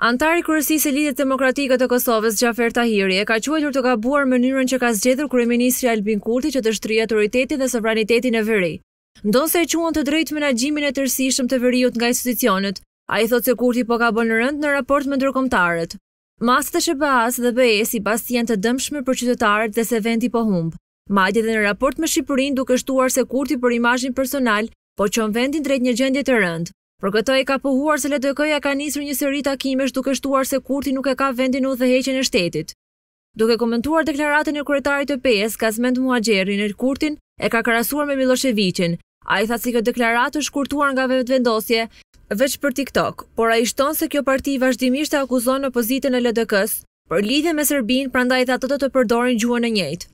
Antari i Kryesisë së Lidhjes Demokratike të Kosovës, Gjafer Tahiri, e ka quajtur të gabuar mënyrën që ka zgjedhur kryeministri Albin Kurti që të shtri autoritetin dhe sovranitetin e veri. Ndonse e quan të drejtë menaxhimin e tërsishtëm të veriut nga institucionet, ai thotë se Kurti po ka bënë rënd në raport me ndërkombëtarët. Mas të Shqipërisë dhe BE-së pas janë të dëmshme për qytetarët dhe se vendi po humb. Madje edhe në raport me Shqipërinë duke shtuar se Kurti për imazhin personal po çon vendin drejt një gjendje të rëndë. Për këto e ka pohuar se LDK ja ka njësër një seri takimesh duke shtuar se Kurti nuk e ka vendin u dhe heqen e shtetit. Duke komentuar deklaratën e kryetarit të PS, Kazmend Muagjerin e Kurtin e ka krahasuar me Miloševiqin. A i tha si këtë deklaratë është kurtuar nga vetvendosje vendosje, veç për TikTok, por a i shtonë se kjo parti vazhdimisht e akuzon në pozitën e LDK-s, për lidhe me Serbinë, pranda i tha të të të përdorin gjuën e njëjtë.